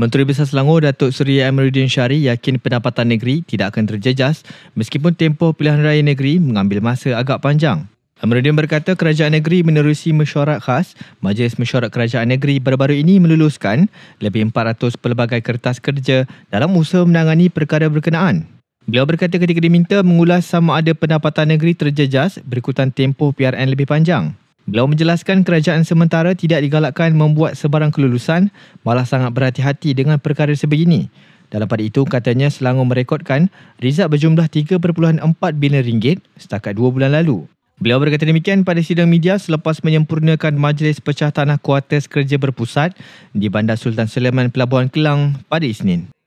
Menteri Besar Selangor Datuk Seri Amiruddin Syari yakin pendapatan negeri tidak akan terjejas meskipun tempoh pilihan raya negeri mengambil masa agak panjang. Amiruddin berkata kerajaan negeri menerusi mesyuarat khas, Majlis Mesyuarat Kerajaan Negeri baru-baru ini meluluskan lebih 400 pelbagai kertas kerja dalam usaha menangani perkara berkenaan. Beliau berkata ketika diminta mengulas sama ada pendapatan negeri terjejas berikutan tempoh PRN lebih panjang. Beliau menjelaskan kerajaan sementara tidak digalakkan membuat sebarang kelulusan, malah sangat berhati-hati dengan perkara sebegini. Dalam pada itu, katanya Selangor merekodkan rizab berjumlah 3.4 bilion ringgit setakat 2 bulan lalu. Beliau berkata demikian pada sidang media selepas menyempurnakan majlis pecah tanah kuartus kerja berpusat di Bandar Sultan Sulaiman Pelabuhan Kelang pada Isnin.